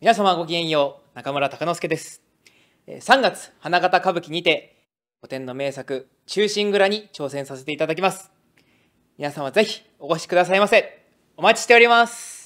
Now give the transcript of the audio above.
皆様ごきげんよう中村隆之介です3月花形歌舞伎にて古典の名作「忠臣蔵」に挑戦させていただきます皆様ぜひお越しくださいませお待ちしております